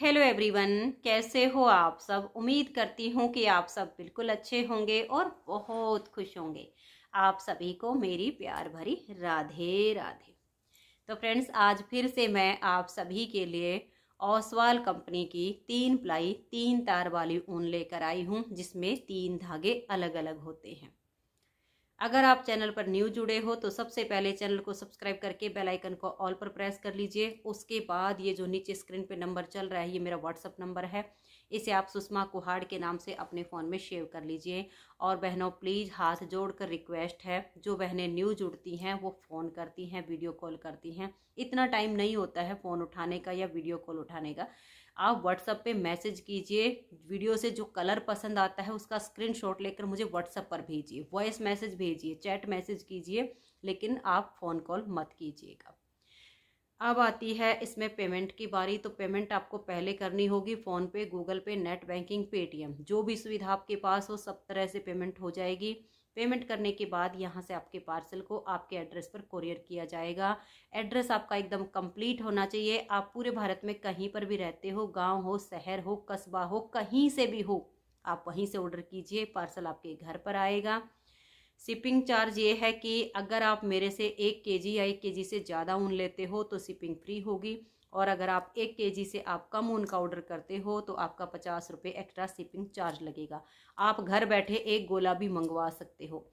hello everyone कैसे हो आप सब उम्मीद करती हूँ कि आप सब बिल्कुल अच्छे होंगे और बहुत खुश होंगे आप सभी को मेरी प्यार भरी राधे राधे तो फ्रेंड्स आज फिर से मैं आप सभी के लिए ओसवाल कंपनी की तीन प्लाई तीन तार वाली ऊन लेकर आई हूँ जिसमें तीन धागे अलग अलग होते हैं अगर आप चैनल पर न्यू जुड़े हो तो सबसे पहले चैनल को सब्सक्राइब करके बेल आइकन को ऑल पर प्रेस कर लीजिए उसके बाद ये जो नीचे स्क्रीन पे नंबर चल रहा है ये मेरा व्हाट्सअप नंबर है इसे आप सुषमा कुहाड़ के नाम से अपने फ़ोन में शेव कर लीजिए और बहनों प्लीज़ हाथ जोड़कर रिक्वेस्ट है जो बहनें न्यू जुड़ती हैं वो फ़ोन करती हैं वीडियो कॉल करती हैं इतना टाइम नहीं होता है फ़ोन उठाने का या वीडियो कॉल उठाने का आप व्हाट्सअप पे मैसेज कीजिए वीडियो से जो कलर पसंद आता है उसका स्क्रीनशॉट लेकर मुझे व्हाट्सअप पर भेजिए वॉइस मैसेज भेजिए चैट मैसेज कीजिए लेकिन आप फ़ोन कॉल मत कीजिएगा अब आती है इसमें पेमेंट की बारी तो पेमेंट आपको पहले करनी होगी फ़ोन पे गूगल पे नेट बैंकिंग पेटीएम जो भी सुविधा आपके पास हो सब तरह से पेमेंट हो जाएगी पेमेंट करने के बाद यहाँ से आपके पार्सल को आपके एड्रेस पर कोरियर किया जाएगा एड्रेस आपका एकदम कंप्लीट होना चाहिए आप पूरे भारत में कहीं पर भी रहते हो गाँव हो शहर हो कस्बा हो कहीं से भी हो आप वहीं से ऑर्डर कीजिए पार्सल आपके घर पर आएगा शिपिंग चार्ज ये है कि अगर आप मेरे से एक के या एक के से ज़्यादा ऊन लेते हो तो शिपिंग फ्री होगी और अगर आप एक के से आप कम ऊन का ऑर्डर करते हो तो आपका पचास रुपये एक्स्ट्रा शिपिंग चार्ज लगेगा आप घर बैठे एक गोला भी मंगवा सकते हो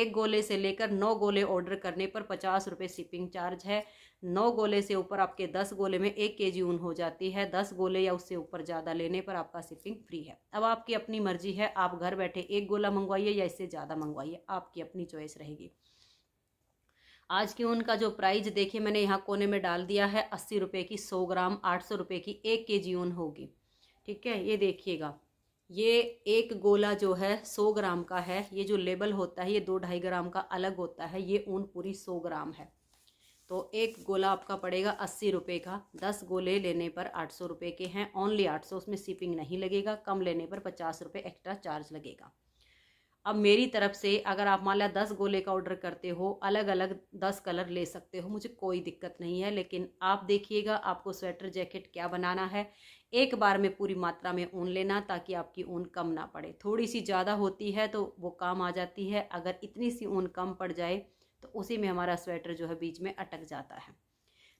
एक गोले से लेकर नौ गोले ऑर्डर करने पर पचास रुपये शिपिंग चार्ज है नौ गोले से ऊपर आपके दस गोले में एक के जी ऊन हो जाती है दस गोले या उससे ऊपर ज़्यादा लेने पर आपका शिपिंग फ्री है अब आपकी अपनी मर्जी है आप घर बैठे एक गोला मंगवाइए या इससे ज़्यादा मंगवाइए आपकी अपनी चॉइस रहेगी आज की उनका जो प्राइस देखिए मैंने यहाँ कोने में डाल दिया है अस्सी रुपये की सौ ग्राम आठ सौ रुपये की एक के जी ऊन होगी ठीक है ये देखिएगा ये एक गोला जो है सौ ग्राम का है ये जो लेबल होता है ये दो ढाई ग्राम का अलग होता है ये ऊन पूरी सौ ग्राम है तो एक गोला आपका पड़ेगा अस्सी रुपये का दस गोले लेने पर आठ सौ रुपये के हैं ओनली आठ सौ उसमें शिपिंग नहीं लगेगा कम लेने पर पचास रुपये एक्स्ट्रा चार्ज लगेगा अब मेरी तरफ से अगर आप मान लिया दस गोले का ऑर्डर करते हो अलग अलग दस कलर ले सकते हो मुझे कोई दिक्कत नहीं है लेकिन आप देखिएगा आपको स्वेटर जैकेट क्या बनाना है एक बार में पूरी मात्रा में ऊन लेना ताकि आपकी ऊन कम ना पड़े थोड़ी सी ज़्यादा होती है तो वो काम आ जाती है अगर इतनी सी ऊन कम पड़ जाए तो उसी में हमारा स्वेटर जो है बीच में अटक जाता है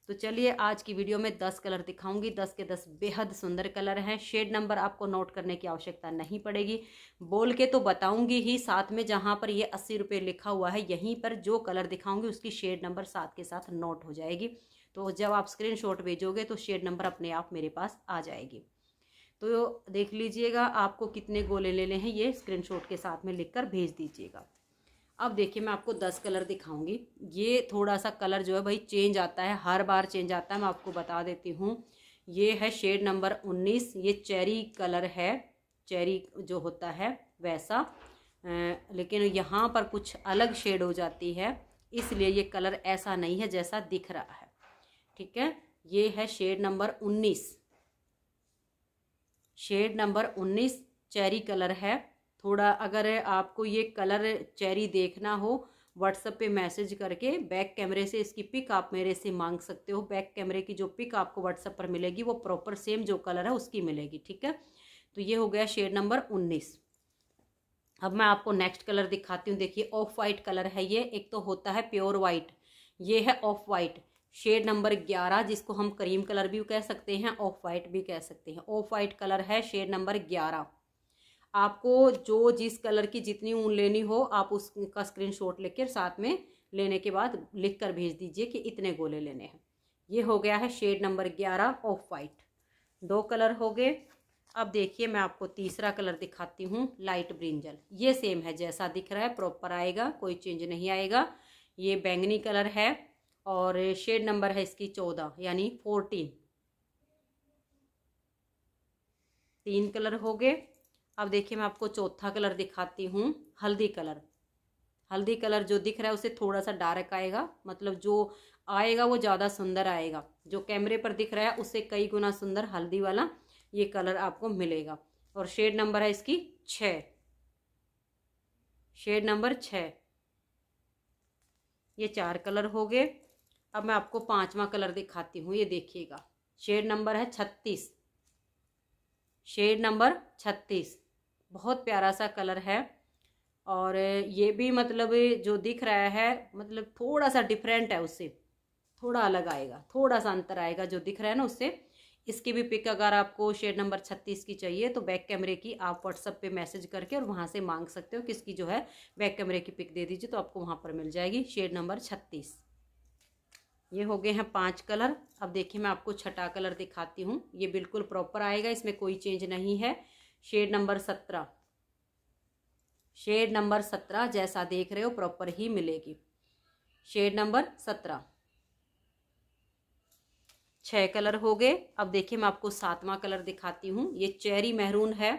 तो चलिए आज की वीडियो में दस कलर दिखाऊंगी दस के दस बेहद सुंदर कलर हैं शेड नंबर आपको नोट करने की आवश्यकता नहीं पड़ेगी बोल के तो बताऊंगी ही साथ में जहां पर ये अस्सी रुपये लिखा हुआ है यहीं पर जो कलर दिखाऊंगी उसकी शेड नंबर साथ के साथ नोट हो जाएगी तो जब आप स्क्रीन शॉट भेजोगे तो शेड नंबर अपने आप मेरे पास आ जाएगी तो देख लीजिएगा आपको कितने गोले लेने हैं ये स्क्रीनशॉट के साथ में लिखकर भेज दीजिएगा अब देखिए मैं आपको दस कलर दिखाऊंगी ये थोड़ा सा कलर जो है भाई चेंज आता है हर बार चेंज आता है मैं आपको बता देती हूँ ये है शेड नंबर उन्नीस ये चेरी कलर है चेरी जो होता है वैसा लेकिन यहाँ पर कुछ अलग शेड हो जाती है इसलिए ये कलर ऐसा नहीं है जैसा दिख रहा है ठीक है ये है शेड नंबर उन्नीस शेड नंबर उन्नीस चेरी कलर है थोड़ा अगर आपको ये कलर चेरी देखना हो व्हाट्सएप पे मैसेज करके बैक कैमरे से इसकी पिक आप मेरे से मांग सकते हो बैक कैमरे की जो पिक आपको व्हाट्सअप पर मिलेगी वो प्रॉपर सेम जो कलर है उसकी मिलेगी ठीक है तो ये हो गया शेड नंबर उन्नीस अब मैं आपको नेक्स्ट कलर दिखाती हूँ देखिए ऑफ वाइट कलर है ये एक तो होता है प्योर वाइट ये है ऑफ वाइट शेड नंबर ग्यारह जिसको हम क्रीम कलर भी कह सकते हैं ऑफ वाइट भी कह सकते हैं ऑफ वाइट कलर है शेड नंबर ग्यारह आपको जो जिस कलर की जितनी ऊन लेनी हो आप उसका स्क्रीन शॉट लेकर साथ में लेने के बाद लिख कर भेज दीजिए कि इतने गोले लेने हैं ये हो गया है शेड नंबर ग्यारह ऑफ वाइट दो कलर हो गए अब देखिए मैं आपको तीसरा कलर दिखाती हूँ लाइट ब्रिंजल ये सेम है जैसा दिख रहा है प्रॉपर आएगा कोई चेंज नहीं आएगा ये बैंगनी कलर है और शेड नंबर है इसकी चौदह यानी फोर्टीन तीन कलर हो गए अब देखिए मैं आपको चौथा कलर दिखाती हूँ हल्दी कलर हल्दी कलर जो दिख रहा है उसे थोड़ा सा डार्क आएगा मतलब जो आएगा वो ज़्यादा सुंदर आएगा जो कैमरे पर दिख रहा है उससे कई गुना सुंदर हल्दी वाला ये कलर आपको मिलेगा और शेड नंबर है इसकी छ शेड नंबर छ ये चार कलर हो गए अब मैं आपको पांचवा कलर दिखाती हूँ ये देखिएगा शेड नंबर है छत्तीस शेड नंबर छत्तीस बहुत प्यारा सा कलर है और ये भी मतलब जो दिख रहा है मतलब थोड़ा सा डिफरेंट है उससे थोड़ा अलग आएगा थोड़ा सा अंतर आएगा जो दिख रहा है ना उससे इसकी भी पिक अगर आपको शेड नंबर छत्तीस की चाहिए तो बैक कैमरे की आप व्हाट्सअप पे मैसेज करके और वहाँ से मांग सकते हो किसकी जो है बैक कैमरे की पिक दे दीजिए तो आपको वहाँ पर मिल जाएगी शेड नंबर छत्तीस ये हो गए हैं पांच कलर अब देखिए मैं आपको छठा कलर दिखाती हूँ ये बिल्कुल प्रॉपर आएगा इसमें कोई चेंज नहीं है शेड नंबर सत्रह शेड नंबर सत्रह जैसा देख रहे हो प्रॉपर ही मिलेगी शेड नंबर सत्रह छह कलर हो गए अब देखिए मैं आपको सातवां कलर दिखाती हूँ ये चेरी मेहरून है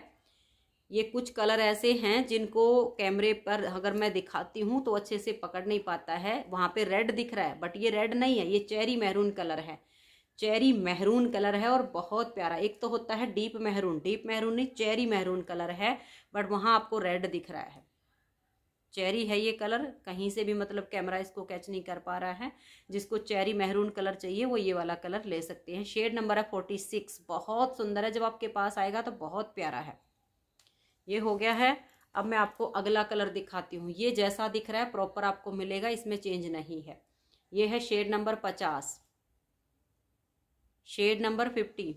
ये कुछ कलर ऐसे हैं जिनको कैमरे पर अगर मैं दिखाती हूँ तो अच्छे से पकड़ नहीं पाता है वहाँ पे रेड दिख रहा है बट ये रेड नहीं है ये चेरी महरून कलर है चेरी महरून कलर है और बहुत प्यारा एक तो होता है डीप महरून डीप महरून नहीं चेरी महरून कलर है बट वहाँ आपको रेड दिख रहा है चेरी है ये कलर कहीं से भी मतलब कैमरा इसको कैच नहीं कर पा रहा है जिसको चेरी महरून कलर चाहिए वो ये वाला कलर ले सकते हैं शेड नंबर है फोर्टी सिक्स बहुत सुंदर है जब आपके पास आएगा तो बहुत प्यारा है ये हो गया है अब मैं आपको अगला कलर दिखाती हूँ ये जैसा दिख रहा है प्रॉपर आपको मिलेगा इसमें चेंज नहीं है ये है शेड नंबर पचास शेड नंबर फिफ्टी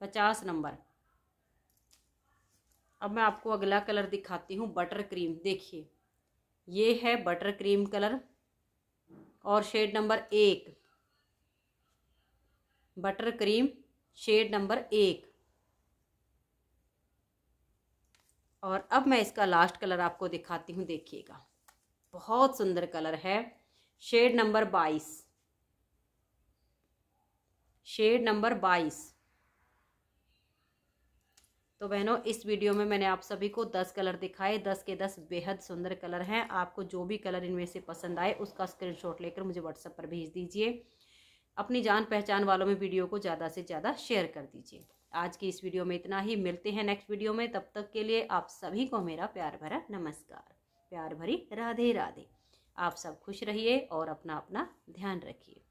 पचास नंबर अब मैं आपको अगला कलर दिखाती हूँ बटर क्रीम देखिए ये है बटर क्रीम कलर और शेड नंबर एक बटर क्रीम शेड नंबर एक और अब मैं इसका लास्ट कलर आपको दिखाती हूँ देखिएगा बहुत सुंदर कलर है शेड नंबर बाईस शेड नंबर बाईस तो बहनों इस वीडियो में मैंने आप सभी को दस कलर दिखाए दस के दस बेहद सुंदर कलर हैं आपको जो भी कलर इनमें से पसंद आए उसका स्क्रीनशॉट लेकर मुझे व्हाट्सएप पर भेज दीजिए अपनी जान पहचान वालों में वीडियो को ज़्यादा से ज़्यादा शेयर कर दीजिए आज की इस वीडियो में इतना ही मिलते हैं नेक्स्ट वीडियो में तब तक के लिए आप सभी को मेरा प्यार भरा नमस्कार प्यार भरी राधे राधे आप सब खुश रहिए और अपना अपना ध्यान रखिए